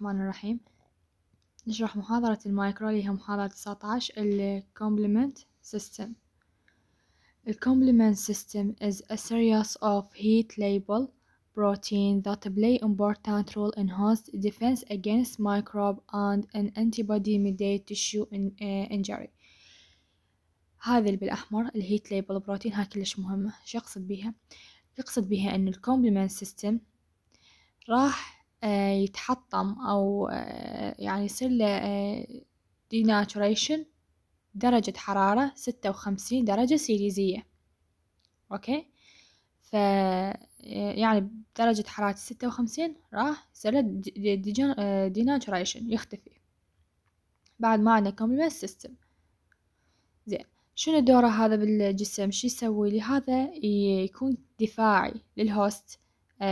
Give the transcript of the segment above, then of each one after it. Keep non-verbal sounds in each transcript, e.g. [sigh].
الرحمن الرحيم نشرح محاضرة المايكرو اللي هي محاضرة 19 ال Complement System The complement system is a series of heat label protein that play important role in host defense against microbe and an antibody mediated tissue in, uh, injury هذا اللي بالأحمر الهيت label protein هاي كلش مهمة شو أقصد بيها؟ يقصد بيها أن الكومبلمنت سيستم راح آه، يتحطم أو آه، يعني يصير له ديناتوريشن آه، درجة حرارة ستة وخمسين درجة سيليزية أوكي ف يعني بدرجة حرارة ستة وخمسين راح يصير ديناتوريشن يختفي بعد ما عندنا كومبلمنت سيستم زين شنو دوره هذا بالجسم شو يسوي لهذا يكون دفاعي للهوست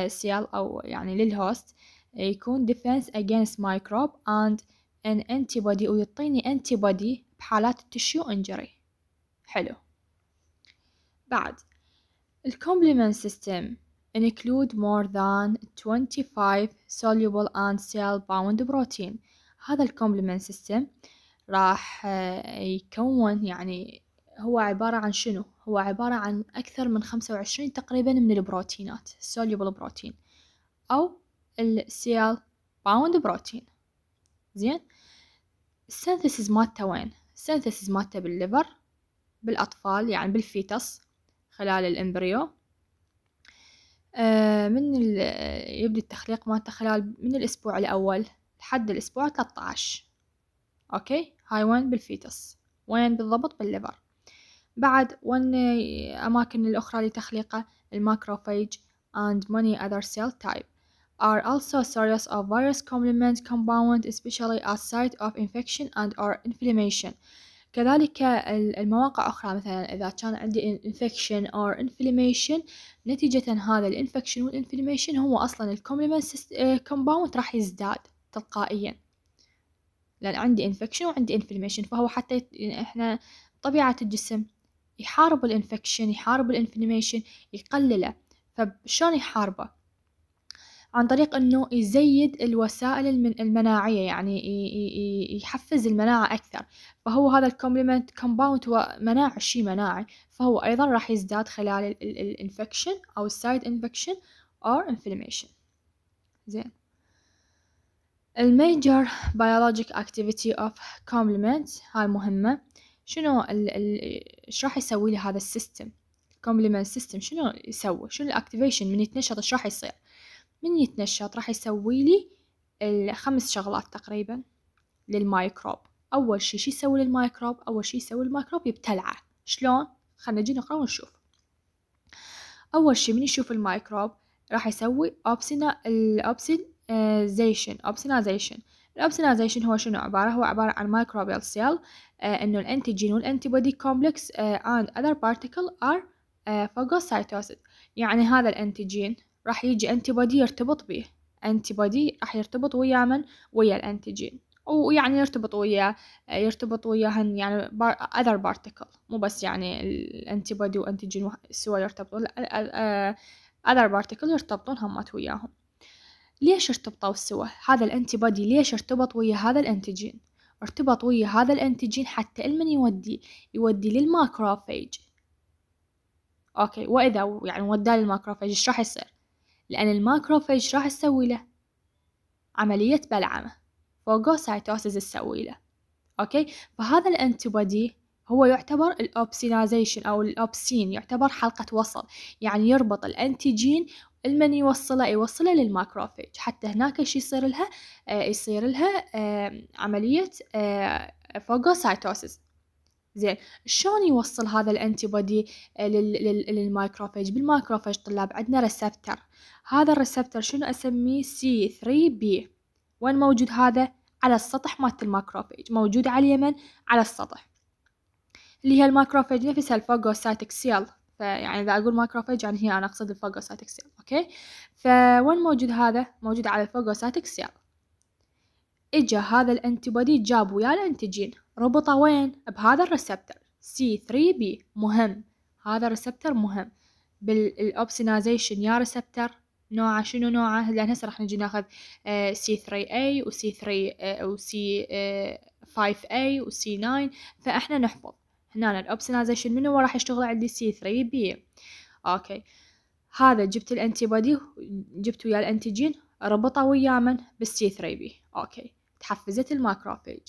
سيل او يعني للهوست يكون defense against microbe and an antibody ويعطيني antibody بحالات التشيو injury حلو بعد ال complement system include more than 25 soluble and cell bound protein هذا ال complement system راح يكون يعني هو عبارة عن شنو؟ هو عبارة عن أكثر من خمسة وعشرين تقريبا من البروتينات soluble protein أو السيل باوند بروتين زين السينثيسيس مالته وين السينثيسيس مالته بالليفر بالاطفال يعني بالفيتس خلال الامبريو آه، من يبدأ التخليق مالته خلال من الأسبوع الأول لحد الأسبوع 13 أوكي هاي وين بالفيتس وين بالضبط بالليفر بعد وين أماكن الأخرى لتخليقه الماكروفيج اند ماني other cell type are also a source of virus complement compound especially at site of infection and or inflammation كذلك المواقع أخرى مثلا إذا كان عندي infection or inflammation نتيجة هذا الانفكشن والانفلميشن هو أصلا الكومبلمنت كومباوند آه، راح يزداد تلقائيا لأن عندي infection وعندي inflammation فهو حتى يعني إحنا طبيعة الجسم يحارب الانفكشن يحارب الانفلميشن يقلله فشلون يحاربه عن طريق انه يزيد الوسائل المناعيه يعني يحفز المناعه اكثر فهو هذا الكومبلمنت كومباوند هو مناع شيء مناعي فهو ايضا راح يزداد خلال الانفكشن او السايد انفكشن or inflammation زين الميجر biologic activity of complement هاي مهمة شنو ايش راح يسوي لي هذا السيستم complement system شنو يسوي شنو الاكتيفيشن من يتنشط ايش راح يصير من يتنشط راح يسوي لي الخمس شغلات تقريبا للمايكروب أول شي شو يسوي للمايكروب أول شي يسوي المايكروب يبتلعه شلون خلنا نجي نقرأ ونشوف أول شي من يشوف المايكروب راح يسوي أوبسينا الأوبسينايزيشن اوبسينازيشن الاوبسينازيشن هو شنو عبارة هو عبارة عن مايكروبيال آه، سيل إنه الأنتيجين بودي كومبلكس اند اذر بارتيكل ار فاجوسايتوسيس يعني هذا الأنتيجين راح يجي انتي بودي يرتبط به انتي بودي راح يرتبط ويا من ويا الانتيجين ويعني يرتبط ويا يرتبط وياهن يعني بار other particle مو بس يعني الانتي بودي وانتيجين سوا يرتبطون لا آه، other particle يرتبطون همات وياهم ليش ارتبطوا سوا هذا الانتي بودي ليش ارتبط ويا هذا الانتيجين ارتبط ويا هذا الانتيجين حتى المن يودي يودي للماكروفيج اوكي واذا يعني وداه للماكروفيج ايش راح يصير لأن الماكروفاج راح تسوي له عملية بلعمة فوجوسايتوسيس تسوي له أوكي فهذا الأنتيبودي هو يعتبر الأوبسينازيشن أو الأوبسين يعتبر حلقة وصل يعني يربط الأنتيجين المن يوصله يوصله للماكروفيج حتى هناك شي يصير لها آه، يصير لها عملية آه، فوجوسايتوسيس زين شلون يوصل هذا الانتي آه، بودي للمايكروفيج بالمايكروفيج طلاب عندنا ريسبتر هذا الريسبتر شنو اسميه سي 3 بي وين موجود هذا على السطح مالت الماكروفاج موجود على اليمن على السطح اللي هي الماكروفاج نفسها الفاجوسايتك سيل فيعني اذا اقول ماكروفاج يعني هي انا اقصد الفاجوسايتك سيل اوكي فوين موجود هذا موجود على الفاجوسايتك سيل اجا هذا الانتي بودي جاب وياه الانتيجين ربطه وين بهذا الريسبتر C3B مهم هذا الريسبتر مهم بالأوبسينازيشن يا ريسبتر نوعه شنو نوعه لان هسه راح نجي ناخذ C3A آه، و C3 آه، و C5A آه، و C9 فاحنا نحفظ هنا الأوبسينازيشن منو راح يشتغل عندي C3B اوكي هذا جبت الانتي بودي جبت ويا الانتيجين ربطه ويا من بالسي 3 بي اوكي تحفزت الماكروفيج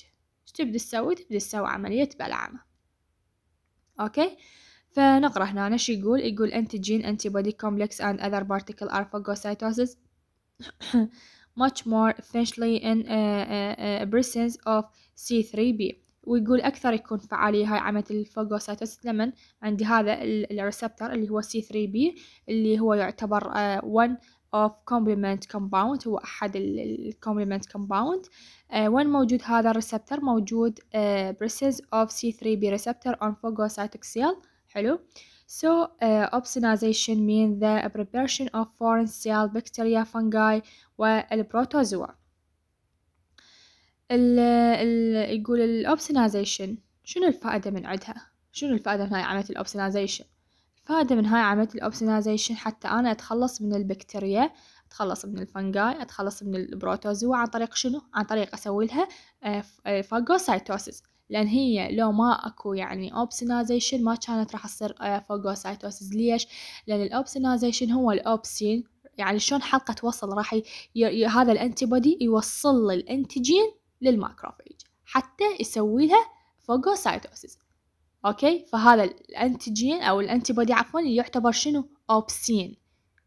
ايش تبدي تسوي تبدي تسوي عملية بلعمة اوكي فنقرا هنا ايش يقول يقول انتيجين انتي بودي كومبلكس اند اذر بارتيكل ار arphagocytosis much more efficiently in uh, uh, uh, presence of C3B ويقول أكثر يكون فعالية هاي عملية الفوجوسايتوس لمن عندي هذا الريسبتر اللي هو C3B اللي هو يعتبر uh, one of complement compound هو أحد ال complement compound uh, وين موجود هذا الريسبتر موجود uh, presence of C3B receptor on phagocytic cell حلو So uh, opsonization means the preparation of foreign cell, bacteria, fungi والبروتوزوا ال ال يقول الاوبسنايزيشن شنو الفائدة من عدها شنو الفائدة من هاي عملية الاوبسنايزيشن؟ استفادة من هاي عملية الأوبسنازيشن حتى أنا أتخلص من البكتيريا أتخلص من الفنجاي أتخلص من البروتوزوا عن طريق شنو؟ عن طريق أسوي لها آه، فاجوسايتوسيس آه، لأن هي لو ما أكو يعني أوبسنازيشن ما كانت راح تصير آه، فاجوسايتوسيس ليش؟ لأن الأوبسنازيشن هو الأوبسين يعني شلون حلقة توصل راح ي... ي... هذا الأنتيبودي يوصل الأنتيجين للماكروفيج حتى يسوي لها فاجوسايتوسيس اوكي فهذا الانتيجين او الانتي بودي عفوا يعتبر شنو اوبسين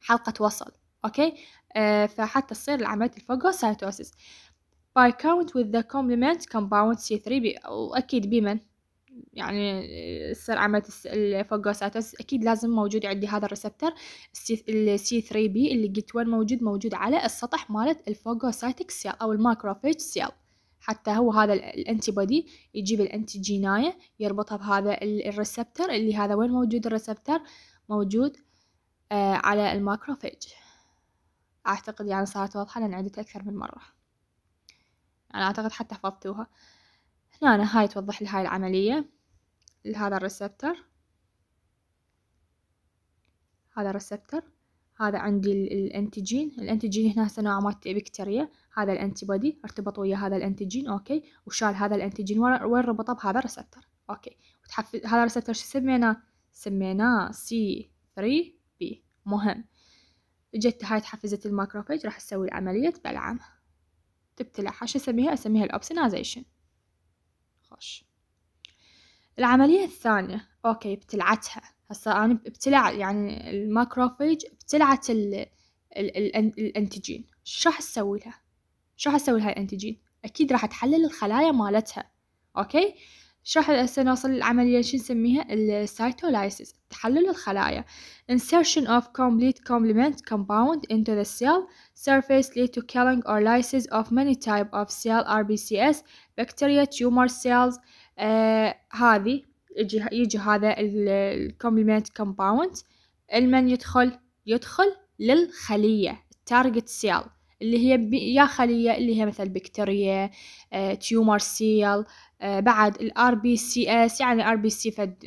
حلقه وصل اوكي آه فحتى تصير عمليه الفاجوسايتوسيس باي كاونت وذ ذا كومبلمنت كومباوند C3 وأكيد بمن يعني آه، تصير عملية الفاجوسايتوسيس أكيد لازم موجود عندي هذا الريسبتر السي 3 بي اللي قلت وين موجود موجود على السطح مالت الفوجوسايتك سيل أو الماكروفيج سيل حتى هو هذا الانتيبادي يجيب الانتيجيناية يربطها بهذا الريسبتر اللي هذا وين موجود الريسبتر موجود آه على الماكروفيج اعتقد يعني صارت واضحة لان عدت اكثر من مرة انا اعتقد حتى حفظتوها هنا أنا هاي توضح لي هاي العملية لهذا الريسبتر هذا الريسبتر هذا عندي الانتيجين الانتيجين هنا هسه نوع مالت بكتيريا هذا الانتي بودي ارتبط ويا هذا الانتيجين اوكي وشال هذا الانتيجين وين ربطه بهذا الريسبتر اوكي وتحفز هذا الريسبتر شو سميناه سميناه سي 3 بي مهم جت هاي تحفزت الماكروفاج راح تسوي عملية بلعمها تبتلعها شو اسميها اسميها الاوبسينازيشن خوش العملية الثانية اوكي ابتلعتها هسه أنا ابتلع يعني الماكروفيج ابتلعت ال ال ال الأنتيجين شو راح أسوي لها؟ شو راح أسوي لها الأنتيجين؟ أكيد راح تحلل الخلايا مالتها أوكي؟ شو راح هسه نوصل للعملية شو نسميها السيتولايسيس تحلل الخلايا insertion of complete complement compound into the cell surface lead to killing or lysis of many type of cell RBCS bacteria tumor cells آه هذه يجي, يجي هذا الكومبلمنت كومباوند المن يدخل يدخل للخلية التارجت سيل اللي هي يا خلية اللي هي مثل بكتيريا آه، تيومر سيل آه، بعد الار بي سي اس يعني ار بي سي فد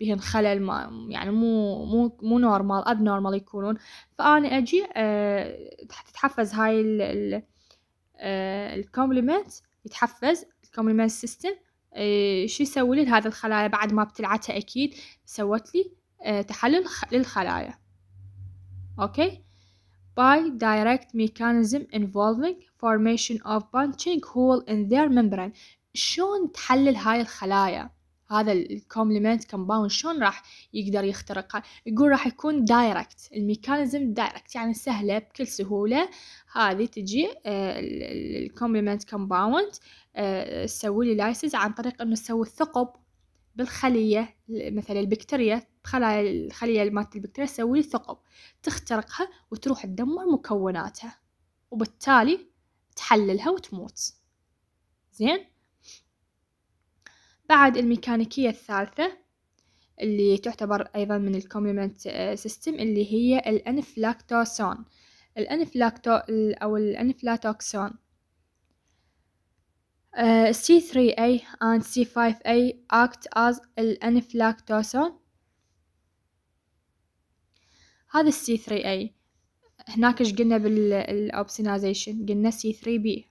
بهن خلل ما يعني مو مو مو نورمال اب نورمال يكونون فانا اجي آه، تتحفز هاي آه، الكومبلمنت يتحفز الكومبلمنت سيستم آه، شو يسوي لي هذا الخلايا بعد ما ابتلعتها أكيد سوت لي آه، تحلل للخلايا أوكي by direct mechanism involving formation of punching hole in their membrane شلون تحلل هاي الخلايا هذا الكومبلمنت كومباوند شلون راح يقدر يخترقها يقول راح يكون دايركت الميكانيزم دايركت يعني سهله بكل سهوله هذه تجي آه، الكومبلمنت كومباوند آه، تسوي لي لايسز عن طريق انه تسوي الثقب بالخلية مثلا البكتيريا خلايا الخلية مالت البكتيريا تسوي لي ثقب تخترقها وتروح تدمر مكوناتها وبالتالي تحللها وتموت زين بعد الميكانيكية الثالثة اللي تعتبر أيضا من الكومبلمنت سيستم آه، اللي هي الأنفلاكتوسون الأنفلاكتو أو الأنفلاتوكسون آه، C3A and C5A act as الأنفلاكتوسون هذا C3A هناك ايش قلنا بالأوبسينازيشن قلنا C3B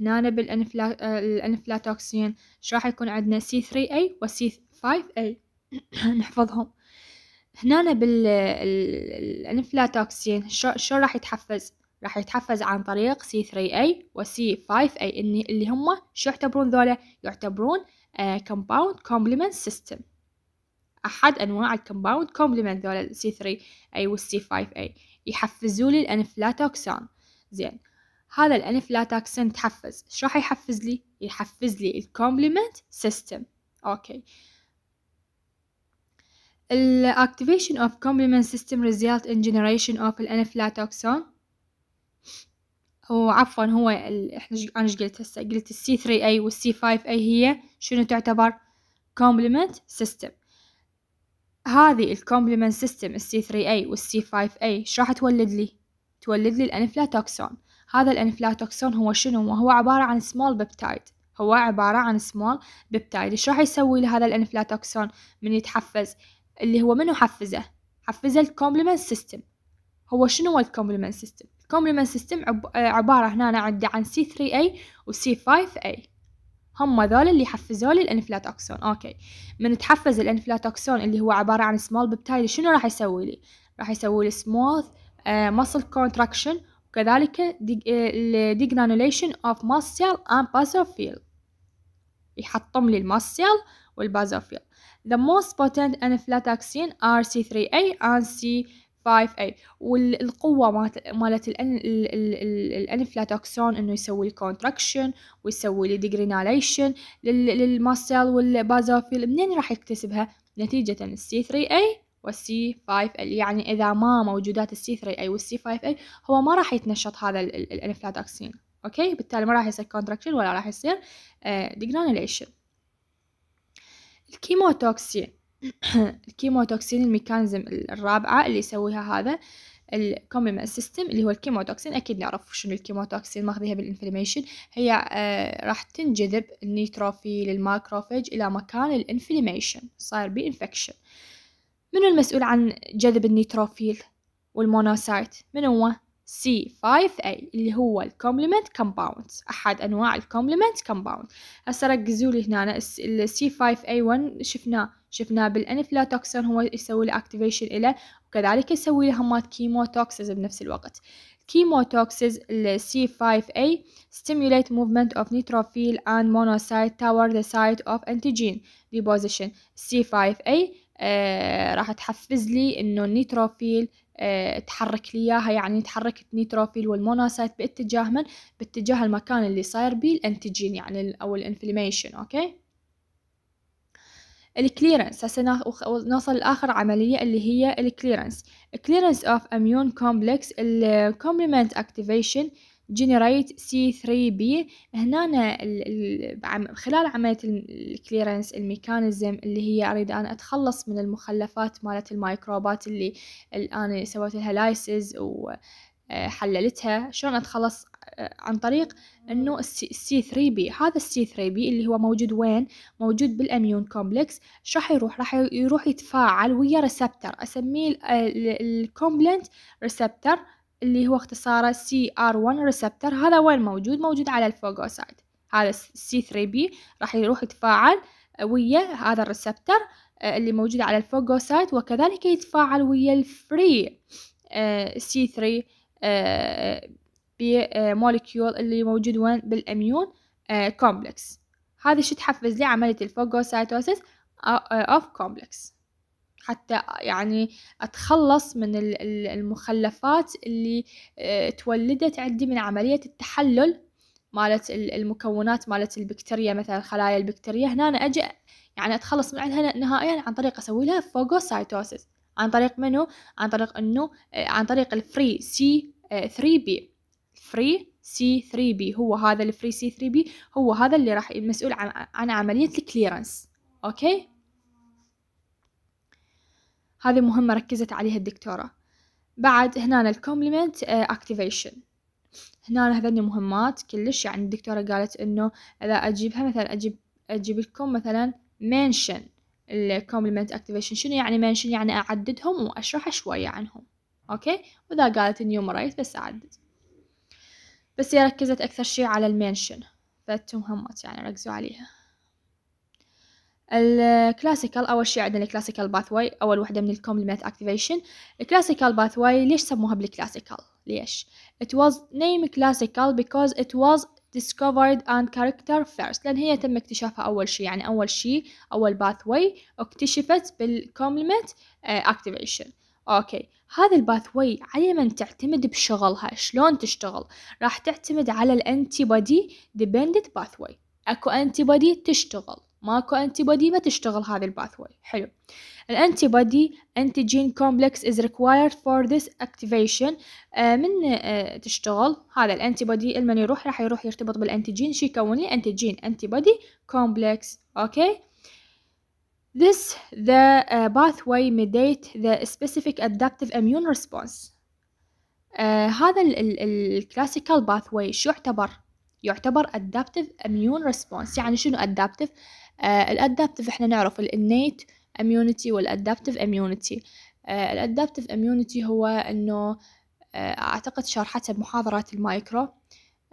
هنا بالأنفلا الأنفلاتوكسين إيش راح يكون عندنا C3A و C5A [clears throat] نحفظهم هنا بالأنفلاتوكسين شو, راح يتحفز راح يتحفز عن طريق C3A و C5A اللي هم شو يعتبرون ذولا يعتبرون آه، compound complement system أحد أنواع الكومباوند كومبلمنت ذولا C3A c 5 a يحفزوا لي الأنفلاتوكسان زين هذا الأنف تحفز إيش راح يحفز لي؟ يحفز لي الكومبلمنت سيستم أوكي الاكتيفيشن activation of complement system result in generation of الأنفلاتوكسون هو عفوا هو ال... احنا ج... انا قلت هسه قلت السي 3 اي والسي 5 اي هي شنو تعتبر complement system هذه الكومبلمنت سيستم السي 3 اي والسي 5 اي ايش راح تولد لي تولد لي الانفلاتوكسون هذا الأنفلاتوكسون هو شنو وهو عبارة عن سمول بيبتايد هو عبارة عن سمول بيبتايد ايش راح يسوي لهذا الأنفلاتوكسون من يتحفز اللي هو منو حفزه حفزه الكومبلمنت سيستم هو شنو هو الكومبلمنت سيستم الكومبلمنت سيستم عبارة هنا عندي عن C3A و C5A هم ذول اللي حفزوا لي الانفلاتوكسون اوكي من تحفز الانفلاتوكسون اللي هو عبارة عن سمول بيبتايد شنو راح يسوي لي راح يسوي لي سموث مصل كونتراكشن وكذلك degranulation of muscle and basophil يحطم لي المسيل والبازوفيل The most potent anaflatoxin are C3A and C5A والقوة مالت الانفلاتوكسون انه يسوي الكونتراكشن ويسوي لي degranulation للمسيل والبازوفيل منين راح يكتسبها؟ نتيجة c 3 a والسي 5 ال يعني إذا ما موجودات السي 3 اي والسي 5 ال هو ما راح يتنشط هذا الانفلاتوكسين أوكي بالتالي ما راح يصير كونتراكشن ولا راح يصير ديجرانيليشن آه، الكيموتوكسين [coughs] الكيموتوكسين الميكانيزم الرابعة اللي يسويها هذا الكومبلمنت سيستم اللي هو الكيموتوكسين اكيد نعرف شنو الكيموتوكسين ماخذيها بالانفلاميشن هي آه، راح تنجذب النيتروفيل الماكروفاج الى مكان الانفلاميشن صاير بانفكشن انفكشن من المسؤول عن جذب النيتروفيل والمونوسايت من هو C5A اللي هو الكومبلمنت كومباوند أحد أنواع الكومبلمنت كومباوند هسه ركزوا لي هنا ال C5A1 شفناه شفناه بالأنفلاتوكسين هو يسوي له اكتيفيشن له وكذلك يسوي له همات كيموتوكسيز بنفس الوقت ال C5A stimulate movement of neutrophil and monocyte toward the site of antigen deposition C5A آه، راح تحفز لي انه النيتروفيل آه، تحرك لي اياها يعني تحرك النيتروفيل والمونوسايت باتجاه من باتجاه المكان اللي صاير بيه الانتجين يعني او الانفليميشن اوكي الكليرنس هسه نوصل لاخر عمليه اللي هي الكليرنس كليرنس اوف اميون كومبلكس الكومبلمنت اكتيفيشن جينيريت سي 3 بي هنا خلال عملية الكليرنس الميكانيزم اللي هي أريد أن أتخلص من المخلفات مالت الميكروبات اللي الآن سويت لها لايسز وحللتها آه، شلون أتخلص آه، عن طريق انه السي 3 بي هذا السي 3 بي اللي هو موجود وين موجود بالاميون كومبلكس ايش راح يروح راح يروح يتفاعل ويا ريسبتر اسميه الكومبلنت ريسبتر اللي هو اختصاره CR1 ريسبتر هذا وين موجود موجود على الفوجوسايت هذا C3B راح يروح يتفاعل ويا هذا الريسبتر آه، اللي موجود على الفوجوسايت وكذلك يتفاعل ويا الفري C3 مولكيول اللي موجود وين بالاميون آه، كومبلكس هذا شو تحفز عملية الفوجوسايتوسيس اوف آه، كومبلكس حتى يعني أتخلص من المخلفات اللي آه، تولدت عندي من عملية التحلل مالت المكونات مالت البكتيريا مثلا خلايا البكتيريا هنا أنا أجي يعني أتخلص منها نهائيا عن طريق أسوي لها فوغوسايتوسيس عن طريق منو؟ عن طريق إنه آه، عن طريق الفري سي 3 بي فري سي 3 بي هو هذا الفري سي 3 بي هو هذا اللي راح المسؤول عن عن عمليه الكليرنس اوكي هذه مهمة ركزت عليها الدكتورة بعد هنا الكومبلمنت اكتيفيشن آه، هنا هذني مهمات كلش يعني الدكتورة قالت انه اذا اجيبها مثلا اجيب اجيب لكم مثلا منشن الكومبلمنت اكتيفيشن شنو يعني منشن يعني اعددهم واشرح شوية عنهم اوكي واذا قالت مريت بس اعدد بس هي ركزت اكثر شي على المنشن فتهمت يعني ركزوا عليها الكلاسيكال اول شيء عندنا الكلاسيكال باثواي اول وحده من الكومبلمنت اكتيفيشن الكلاسيكال باثواي ليش سموها بالكلاسيكال ليش it was named classical because it was discovered and character first لأن هي تم اكتشافها أول شيء يعني أول شيء أول باثواي اكتشفت بالكومبلمنت اكتيفيشن آه، اوكي هذا الباثوي على من تعتمد بشغلها شلون تشتغل راح تعتمد على الانتي بودي ديبندنت باثوي اكو انتي بودي تشتغل ماكو انتي بودي ما تشتغل هذه الباثوي حلو الانتي بودي انتيجين كومبلكس از ريكوايرد فور ذس اكتيفيشن من uh, تشتغل هذا الانتي بودي المن يروح راح يروح يرتبط بالانتيجين شي يكون لي انتيجين انتي بودي كومبلكس اوكي This the uh, pathway mediate the specific adaptive immune response. Uh, هذا الكلاسيكال pathway شو يعتبر؟ يعتبر adaptive immune response يعني شنو adaptive آه، الادابتف احنا نعرف الانيت اميونيتي والادابتف اميونيتي الادابتف اميونيتي هو انه آه، اعتقد شرحتها بمحاضرات المايكرو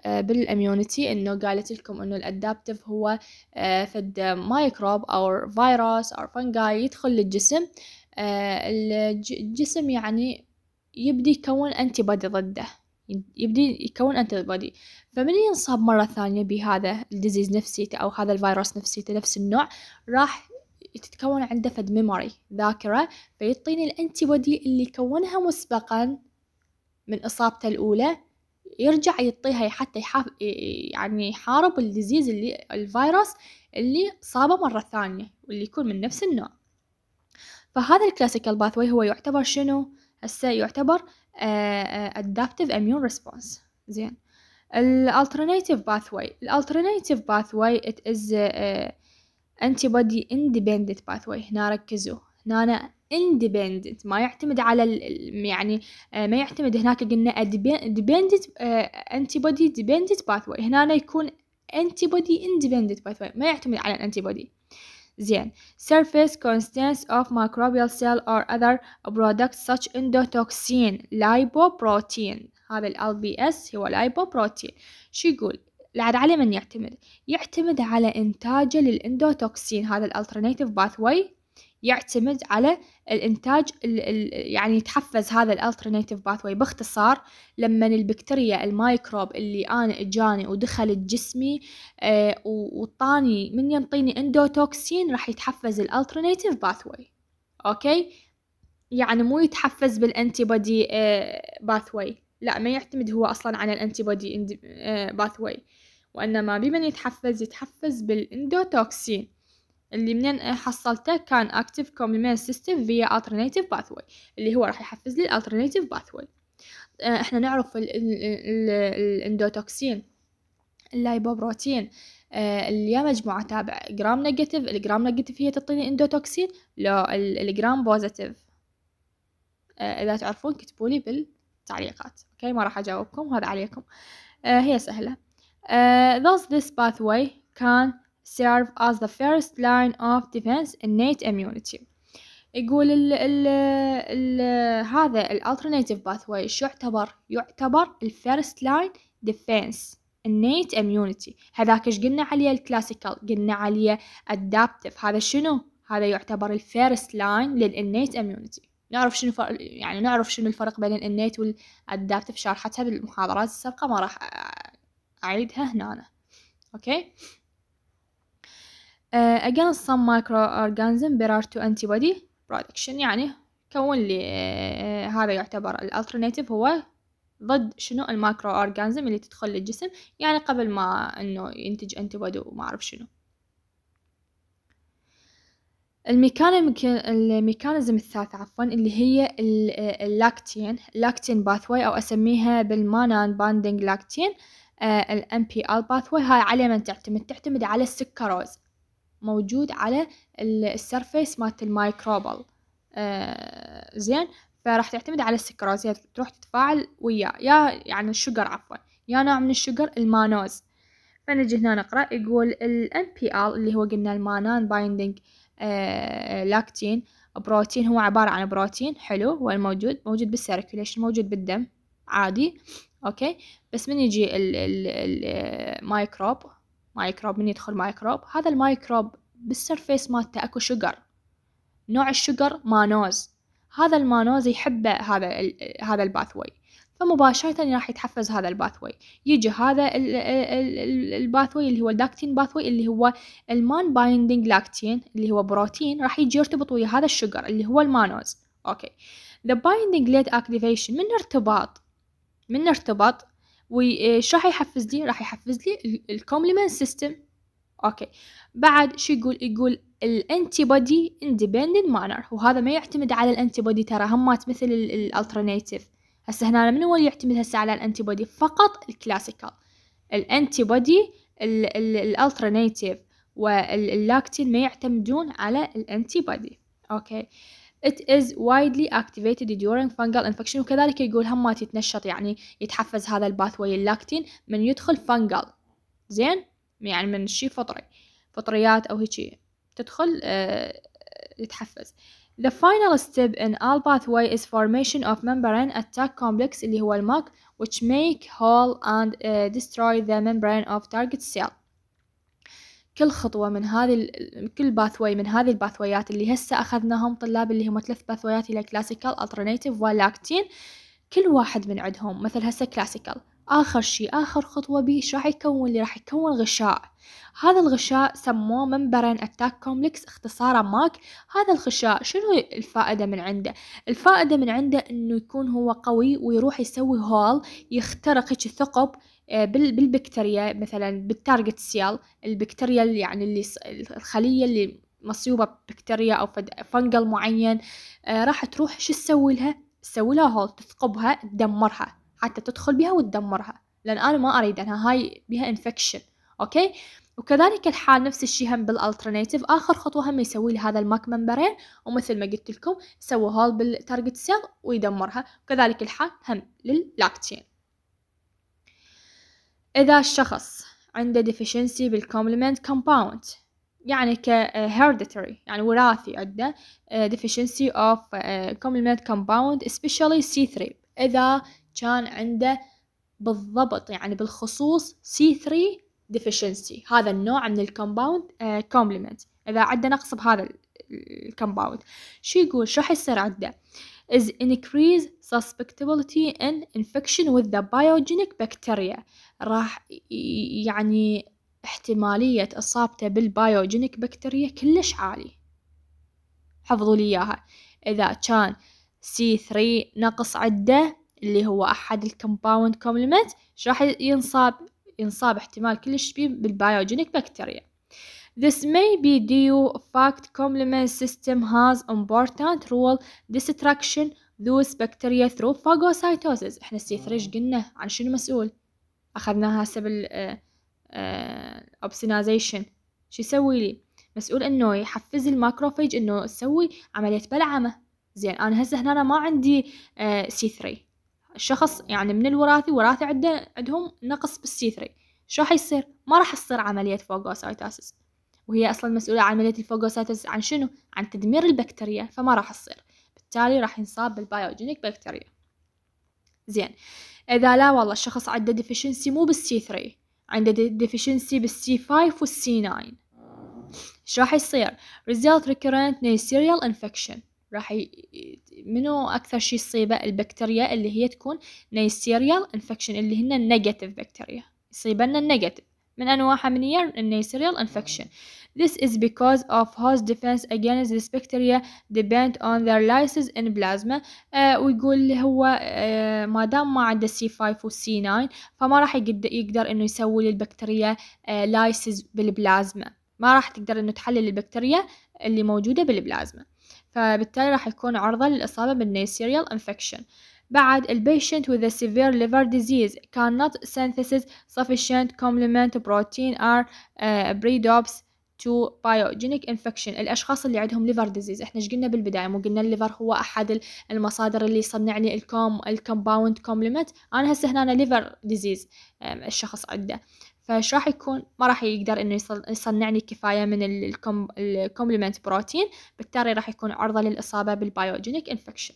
آه، بالاميونيتي انه قالت لكم انه الادابتف هو فد مايكروب او فيروس او فنجاي يدخل للجسم الجسم يعني يبدي يكون انتي بادي ضده يبدي يكون انتي فمن ينصاب مرة ثانية بهذا الديزيز نفسيته أو هذا الفيروس نفسيته نفس النوع راح تتكون عنده فد ميموري ذاكرة فيعطيني الأنتي بودي اللي كونها مسبقا من إصابته الأولى يرجع يعطيها حتى يحاف يعني يحارب الديزيز اللي الفيروس اللي صابه مرة ثانية واللي يكون من نفس النوع فهذا الكلاسيكال باثوي هو يعتبر شنو؟ هسه يعتبر adaptive immune response زين ال alternative pathway ال alternative pathway it is antibody independent pathway هنا ركزوا هنا أنا independent ما يعتمد على يعني ما يعتمد هناك قلنا dependent antibody dependent pathway هنا أنا يكون antibody independent pathway ما يعتمد على antibody زين surface constants of microbial cell or other products such endotoxin lipoprotein هذا ال LBS هو lipoprotein شو يقول العد على من يعتمد يعتمد على إنتاجه للإندوتوكسين هذا الالترناتيف باثوي يعتمد على الانتاج ال ال يعني يتحفز هذا الالترناتيف باثوي باختصار لما البكتيريا المايكروب اللي انا اجاني ودخلت جسمي آه وطاني من ينطيني اندوتوكسين راح يتحفز الالترناتيف باثوي اوكي يعني مو يتحفز بالانتي بودي آه باثوي لا ما يعتمد هو اصلا على الانتي بودي باثوي وانما بمن يتحفز يتحفز بالاندوتوكسين اللي منين حصلته كان active complement system via alternative pathway اللي هو راح يحفز لي alternative pathway آه، احنا نعرف الاندوتوكسين اللايبوبروتين آه، اللي يا مجموعة تابع جرام نيجاتيف الجرام نيجاتيف هي تعطيني اندوتوكسين لا الجرام بوزيتيف آه، اذا تعرفون كتبوا لي بالتعليقات اوكي ما راح اجاوبكم هذا عليكم هي سهله thus this pathway can serve as the first line of defense innate immunity يقول الـ الـ الـ هذا الالترناتيف باثواي شو يعتبر يعتبر الفيرست لاين ديفنس innate immunity هذاك ايش قلنا عليه الكلاسيكال قلنا عليه adaptive هذا شنو هذا يعتبر الفيرست لاين للانيت اميونيتي نعرف شنو فرق يعني نعرف شنو الفرق بين الانيت adaptive شرحتها بالمحاضرات السابقه ما راح اعيدها هنا أنا. اوكي آه، against some microorganism prior to antibody production يعني كون لي آه، هذا يعتبر الالترناتيف هو ضد شنو المايكرو اورجانزم اللي تدخل للجسم يعني قبل ما انه ينتج انتي وما اعرف شنو الميكانيزم الثالث عفوا اللي هي آه، اللاكتين اللاكتين باثوي او اسميها بالمانان باندنج لاكتين الام بي ال باثوي هاي على من تعتمد تعتمد على السكروز موجود على السرفيس مالت المايكروبل آه، زين فراح تعتمد على السكروز هي تروح تتفاعل وياه يا يعني الشجر عفوا يا نوع من الشجر المانوز فنجي هنا نقرا يقول ال NPL اللي هو قلنا المانان بايندينج آه، لاكتين بروتين هو عبارة عن بروتين حلو هو الموجود موجود بالسيركيوليشن موجود بالدم عادي اوكي بس من يجي ال ال المايكروب آه، مايكروب من يدخل مايكروب هذا المايكروب بالسرفيس مالته اكو شجر نوع الشجر مانوز هذا المانوز يحبه هذا هذا الباثوي فمباشرة راح يتحفز هذا الباثوي يجي هذا الباثوي اللي هو اللاكتين باثوي اللي هو المان بايندينج لاكتين اللي هو بروتين راح يجي يرتبط ويا هذا الشجر اللي هو المانوز اوكي ذا بايندينج ليت اكتيفيشن من ارتباط من ارتباط وشو راح يحفز لي راح يحفز لي الكومبلمنت سيستم اوكي بعد شو يقول يقول الانتي بودي اندبندنت مانر وهذا ما يعتمد على الانتي بودي ترى همات مثل الالترناتيف هسه هنا من هو اللي يعتمد هسه على الانتي بودي فقط الكلاسيكال الانتي بودي الالترناتيف واللاكتين ما يعتمدون على الانتي بودي اوكي it is widely activated during fungal infection وكذلك يقول هم ما تتنشط يعني يتحفز هذا الباثوي اللاكتين من يدخل fungal زين يعني من شي فطري فطريات أو هيك تدخل آه يتحفز The final step in all pathway is formation of membrane attack complex اللي هو الماك which make hole and uh, destroy the membrane of target cell كل خطوة من هذه كل باثوي من هذه الباثويات اللي هسه أخذناهم طلاب اللي هم ثلاث باثويات إلى كلاسيكال ألترناتيف ولاكتين كل واحد من عندهم مثل هسه كلاسيكال آخر شي آخر خطوة بي إيش راح يكون اللي راح يكون غشاء هذا الغشاء سموه ممبرين أتاك كومبلكس اختصارا ماك هذا الغشاء شنو الفائدة من عنده الفائدة من عنده إنه يكون هو قوي ويروح يسوي هول يخترق هيك ثقب آه، بالبكتيريا مثلا بالتارجت سيل البكتيريا اللي يعني اللي الخلية اللي مصيوبة ببكتيريا أو فنجل معين آه، راح تروح شو تسوي لها؟ تسوي لها هول تثقبها تدمرها حتى تدخل بها وتدمرها لأن أنا ما أريد أنها هاي بها انفكشن أوكي؟ وكذلك الحال نفس الشيء هم بالالترناتيف اخر خطوه هم يسوي لي هذا الماك ممبرين ومثل ما قلت لكم سوى هول بالتارجت سيل ويدمرها وكذلك الحال هم للاكتين إذا الشخص عنده deficiency بالcomplement compound يعني ك آه، hereditary يعني وراثي عنده آه، deficiency of آه، complement compound especially C3 إذا كان عنده بالضبط يعني بالخصوص C3 deficiency هذا النوع من الكومباوند كومبلمنت إذا عنده نقص بهذا الكومباوند شو يقول شو راح يصير عنده is increase susceptibility in infection with the biogenic bacteria راح يعني احتمالية إصابته بالبيوجينيك بكتيريا كلش عالي حفظوا لي إياها إذا كان C3 نقص عدة اللي هو أحد الكمباوند كومبلمنت راح ينصاب ينصاب احتمال كلش كبير بالبايوجينيك بكتيريا This may be due fact complement system has important role destruction those bacteria through phagocytosis احنا السي 3 آه. قلنا عن شنو مسؤول اخذناها هسه بال اوبسينايزيشن شو يسوي لي مسؤول انه يحفز الماكروفاج انه تسوي عمليه بلعمه زين انا هسه هنا أنا ما عندي آه، سي 3 الشخص يعني من الوراثي وراثي عنده عندهم نقص بالسي 3 شو راح يصير ما راح تصير عمليه فوغوسايتاسيس وهي أصلا مسؤولة عن عملية الفوجوسايتوز عن شنو؟ عن تدمير البكتيريا فما راح تصير بالتالي راح ينصاب بالبايوجينيك بكتيريا زين إذا لا والله الشخص عنده ديفيشنسي مو بالسي 3 عنده ديفيشنسي بالسي 5 والسي 9 ايش راح يصير؟ result recurrent neoserial infection راح ي... منو اكثر شيء يصيبه البكتيريا اللي هي تكون نيسيريال انفكشن اللي هن النيجاتيف بكتيريا يصيبنا النيجاتيف من أنواع حمنية النيسيريال infection. This is because of host defense against this bacteria depend on their lysis in plasma uh, ويقول هو uh, ما دام ما عنده C5 و C9 فما راح يقدر انه يسوي للبكتيريا uh, lysis بالبلازما ما راح تقدر انه تحلل البكتيريا اللي موجودة بالبلازما فبالتالي راح يكون عرضة للإصابة بالنيسيريال infection بعد ال patient with a severe liver disease cannot synthesis sufficient complement protein or uh, predisposed to biogenic infection الاشخاص اللي عندهم liver disease احنا ايش قلنا بالبدايه مو قلنا الليفر هو احد المصادر اللي يصنع لي الكوم الكومباوند كومبلمنت انا هسه هنا liver disease الشخص عنده فش راح يكون ما راح يقدر انه يصنعني كفايه من الكومبلمنت بروتين بالتالي راح يكون عرضه للاصابه بالبايوجينيك انفكشن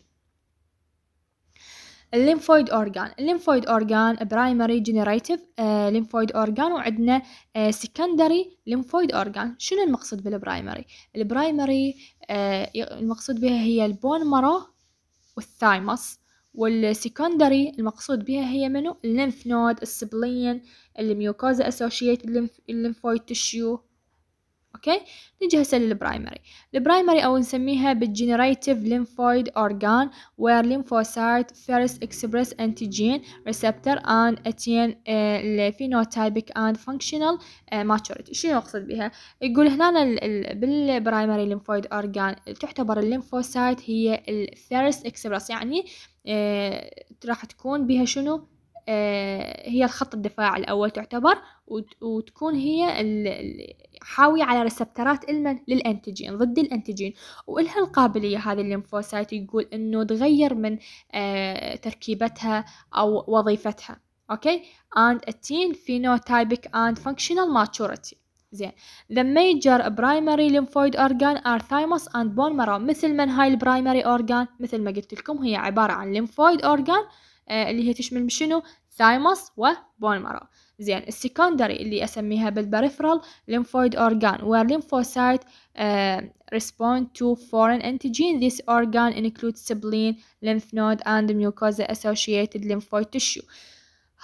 الليمفويد اورجان الليمفويد اورجان برايمري جينيريتيف ليمفويد اورجان وعندنا سكندري ليمفويد اورجان شنو المقصود بالبرايمري البرايمري آه، المقصود بها هي البون مارو والثايموس والسكندري المقصود بها هي منو الليمف نود السبلين الميوكوزا اسوشيت الليمفويد تشيو اوكي نجي هسه للبرايمري البرايمري او نسميها بالجنريتيف ليمفويد اورجان وير ليمفوسايت فيرست اكسبرس انتيجين ريسبتور ان اتين الفينوتايبك اند فانكشنال ماتشوريتي شنو يقصد بها يقول هنا بالبرايمري ليمفويد اورجان تعتبر الليمفوسايت هي الفيرست اكسبرس يعني uh, راح تكون بها شنو آه، هي الخط الدفاع الأول تعتبر وتكون هي حاوية على ريسبترات المن للأنتجين ضد الأنتجين وإلها القابلية هذه الليمفوسايت يقول إنه تغير من آه، تركيبتها أو وظيفتها أوكي and attain phenotypic and functional maturity زين the major primary lymphoid organ are thymus and bone marrow مثل من هاي البرايمري اورجان مثل ما قلت لكم هي عبارة عن lymphoid organ آه، اللي هي تشمل شنو ثايموس وبون مارو زين السكندري اللي اسميها بالبريفرال ليمفويد اورجان والليمفوسايت ريسبوند تو فورين انتيجين ذيس اورجان انكلود سبلين ليمف نود اند ميوكوزا associated ليمفويد tissue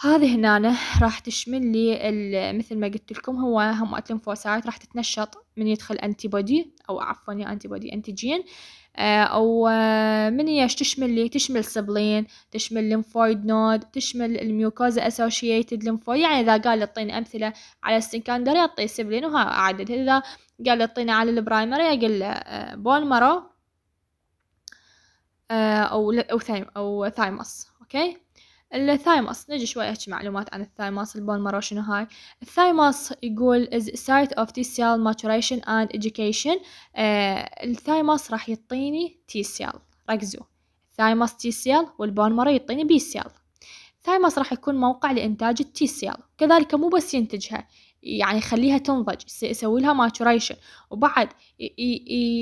هذه هنا راح تشمل لي مثل ما قلت لكم هو هم الليمفوسايت راح تتنشط من يدخل انتي بودي او عفوا انتي بودي انتيجين أو آه، من هيش تشمل لي تشمل سبلين تشمل ليمفويد نود تشمل الميوكوزا اسوشيتد لمفويد يعني إذا قال يعطينا أمثلة على السكندري يعطي سبلين وها أعدد إذا قال يعطينا على البرايمري أقول له بون مرو أو أو ثايم أو ثايموس أوكي الثايموس نجي شوي احكي معلومات عن الثايموس البون مرو شنو هاي الثايموس يقول is site of T cell maturation and education آه الثايموس راح يعطيني T cell ركزوا الثايموس T cell والبون مرو يعطيني B cell الثايموس راح يكون موقع لإنتاج التي cell كذلك مو بس ينتجها يعني يخليها تنضج يسوي لها ماتوريشن وبعد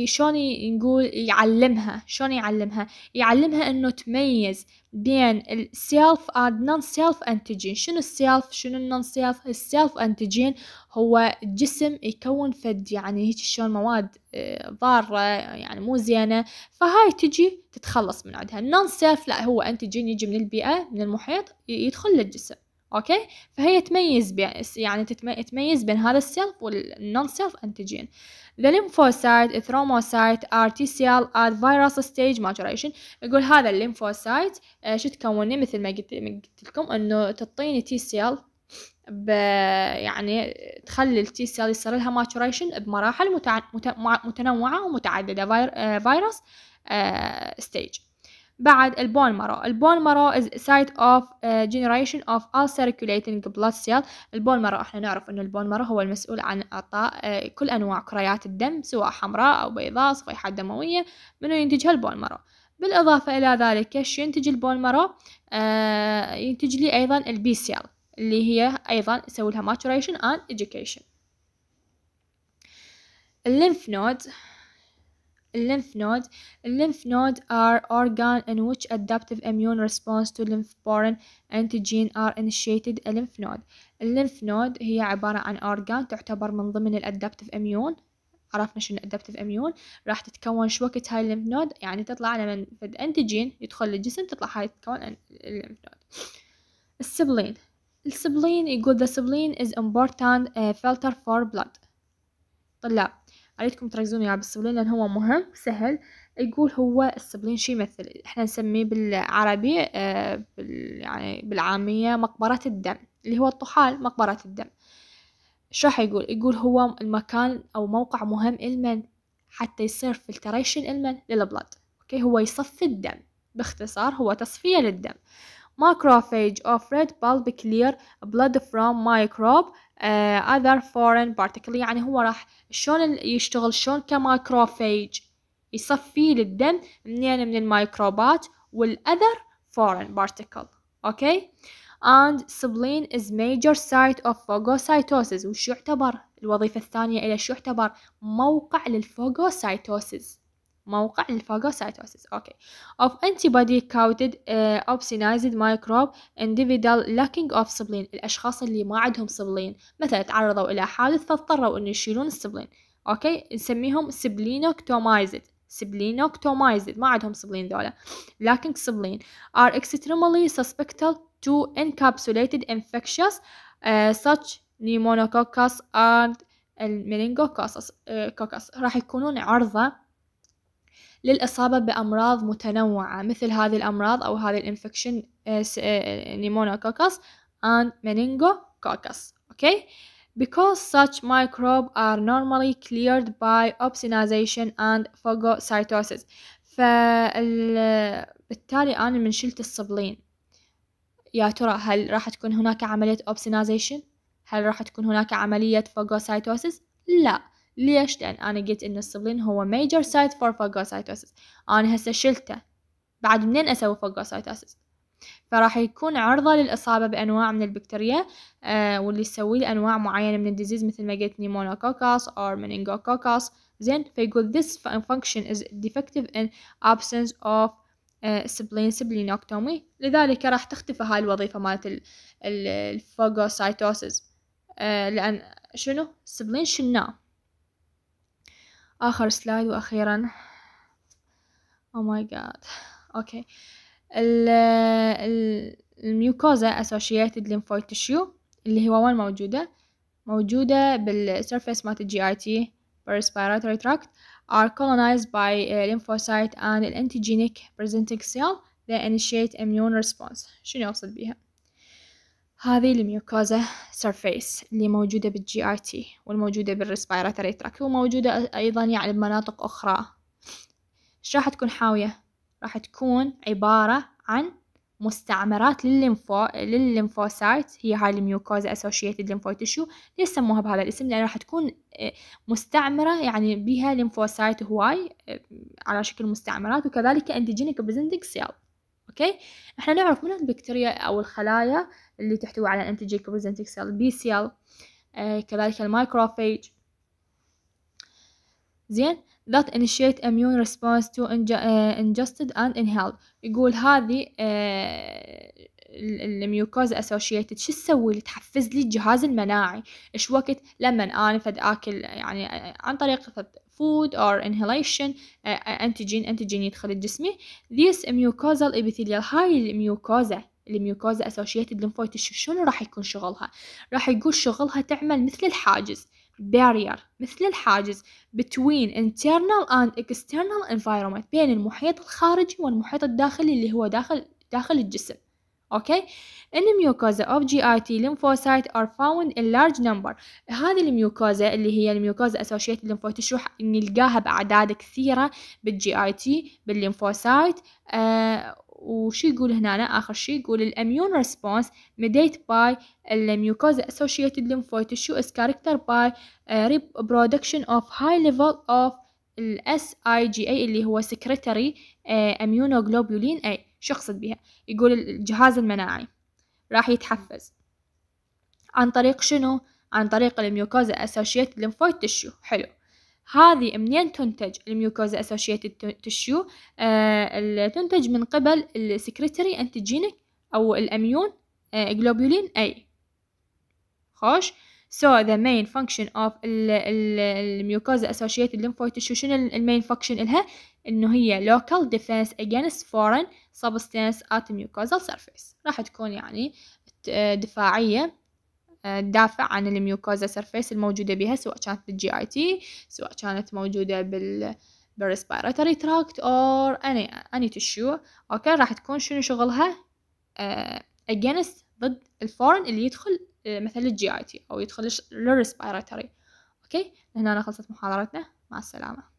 شلون نقول يعلمها شلون يعلمها يعلمها انه تميز بين السيلف اند نون سيلف انتيجين شنو السيلف شنو النون سيلف السيلف انتيجين هو جسم يكون فد يعني هيك شلون مواد آه، ضارة يعني مو زينة فهاي تجي تتخلص من عندها النون سيلف لا هو انتيجين يجي من البيئة من المحيط يدخل للجسم اوكي فهي تميز يعني تتميز تميز بين هذا السيلف والنون سيلف انتيجين ذا ليمفوسايت ثروموسايت ار تي ال اد فيروس ستيج ماتوريشن يقول هذا الليمفوسايت آه، شو تكوني مثل ما قلت, لكم انه تعطيني تي سي ال يعني تخلي التي ال يصير لها ماتوريشن بمراحل متع... مت... متنوعه ومتعدده فير... فيروس ستيج uh, بعد البون مارو البون مارو is site of uh, generation of all circulating blood cell البون مارو احنا نعرف ان البون مارو هو المسؤول عن اعطاء uh, كل انواع كريات الدم سواء حمراء او بيضاء صفيحة دموية منو ينتجها البون مارو بالإضافة إلى ذلك إيش ينتج البون مارو uh، ينتج لي أيضا البي سيل اللي هي أيضا يسوي لها maturation and education الليمف نود lymph node lymph node are organ in which adaptive immune response to lymph-borne antigen are initiated a lymph node lymph node هي عبارة عن organ تعتبر من ضمن adaptive immune عرفنا شنو الادابتيف اميون راح تتكون شو وقت هاي الليمف نود يعني تطلع لما فد antigen يدخل للجسم تطلع هاي تتكون الليمف نود السبلين السبلين يقول the spleen is important filter for blood طلاب اريدكم تركزون على بالسبلين لان هو مهم سهل يقول هو السبلين شي مثل احنا نسميه بالعربي آه بال يعني بالعامية مقبرة الدم اللي هو الطحال مقبرة الدم شو حيقول يقول هو المكان او موقع مهم المن حتى يصير فلتريشن المن للبلد اوكي هو يصفي الدم باختصار هو تصفية للدم macrophage of red bulb clear blood from microbe uh, other foreign particle يعني هو راح شلون يشتغل شلون كمايكروفيج يصفي للدم منين من الميكروبات والأذر foreign particle okay and spleen is major site of phagocytosis وش يعتبر الوظيفة الثانية إلى شو يعتبر موقع للفوغوسايتوسيس موقع الفاجوسايتوسيس اوكي of antibody coated uh, obstinized مايكروب انديفيدال لاكينج اوف سبلين الاشخاص اللي ما عندهم سبلين مثلا تعرضوا الى حادث فاضطروا انه يشيلون السبلين اوكي نسميهم سبلينوكتومايزد سبلينوكتومايزد ما عندهم سبلين ذولا لاكينج سبلين ار اكستريملي susceptible تو انكابسوليتد infectious uh, such pneumococcus and المينينجوكوكس uh, راح يكونون عرضة للإصابة بأمراض متنوعة مثل هذه الأمراض أو هذه الانفكشن آه، نيمونوكوكس آه، and meningococcus okay because such microbes are normally cleared by opsonization and phagocytosis فبالتالي أنا من شلت الصبلين يا ترى هل راح تكون هناك عملية opsonization هل راح تكون هناك عملية phagocytosis لا ليش؟ لأن أنا قلت إن السبلين هو major site for phagocytosis أنا هسه شلته بعد منين أسوي phagocytosis فراح يكون عرضة للإصابة بأنواع من البكتيريا آه واللي يسوي لي أنواع معينة من الديزيز مثل ما قلت نيمونوكوكاس أو منينجوكوكاس زين فيقول this function is defective in absence of سبلين آه، سبلينوكتومي لذلك راح تختفي هاي الوظيفة مالت الفوغوسايتوسيس آه، لأن شنو سبلين شلناه آخر سلايد وأخيرا أو ماي جاد أوكي ال ال الميوكوزا associated lymphoid tissue اللي هو وين موجودة موجودة بالsurface مالت الجي اي تي respiratory tract are colonized by uh, lymphocyte and antigenic presenting cell they initiate immune response شنو يوصل بيها هذه الميوكوزا سيرفيس اللي موجودة بالجي آي تي والموجودة بالريسبيراتوري تراك وموجودة أيضا يعني بمناطق أخرى إيش راح تكون حاوية؟ راح تكون عبارة عن مستعمرات للليمفو للليمفوسايت هي هاي الميوكوزا اسوشيتد ليمفو تشو ليش سموها بهذا الاسم لان راح تكون آه، مستعمره يعني بها ليمفوسايت هواي آه، على شكل مستعمرات وكذلك انتيجينيك بريزنتنج سيل اوكي احنا نعرف من البكتيريا او الخلايا اللي تحتوي على انتيجيك بريزنتيك سيل بي سي ال آه، كذلك المايكروفاج زين that initiate immune response to آه، ingested and inhaled يقول هذه آه الميوكوزا اسوشيتد شو تسوي اللي تحفز لي الجهاز المناعي ايش وقت لما انا فد اكل يعني آه، عن طريق فد food or inhalation uh, antigen antigen يدخل الجسم this mucosal epithelial هاي الميوكوزا الميوكوزا associated lymphoid tissue شنو راح يكون شغلها راح يقول شغلها تعمل مثل الحاجز barrier مثل الحاجز between internal and external environment بين المحيط الخارجي والمحيط الداخلي اللي هو داخل داخل الجسم اوكي ان ميوكوزا اوف جي اي تي ليمفوسايت ار فاوند ان لارج نمبر هذه الميوكوزا اللي هي الميوكوزا اسوشيتد الليمفويد تشروح نلقاها باعداد كثيره بالجي اي تي بالليمفوسايت آه وشو يقول هنا أنا آخر شيء يقول الأميون ريسبونس ميديت باي الميوكوزا associated lymphoid tissue is character by reproduction of high level of ال SIGA اللي هو سكرتري أميونوجلوبولين أي شو بها يقول الجهاز المناعي راح يتحفز عن طريق شنو عن طريق الميوكوزا اسوشيت ليمفويد تشيو حلو هذه منين تنتج الميوكوزا اسوشيت تشيو آه تنتج من قبل السكرتري انتيجينك او الاميون آه جلوبولين اي خوش So the main function of الميوكوزا associated lymphoid tissue شنو المين فانكشن إلها؟ إنه هي local defense against foreign substance at mucosal surface راح تكون يعني دفاعية آه، دافع عن الميوكوزا سيرفيس الموجودة بها سواء كانت بالجي اي تي سواء كانت موجودة بال بالريسبيراتوري تراكت اور اني اني تشو اوكي راح تكون شنو شغلها اجينست آه، ضد الفورن اللي يدخل آه، مثل الجي اي تي او يدخل للريسبيراتوري اوكي هنا خلصت محاضرتنا مع السلامه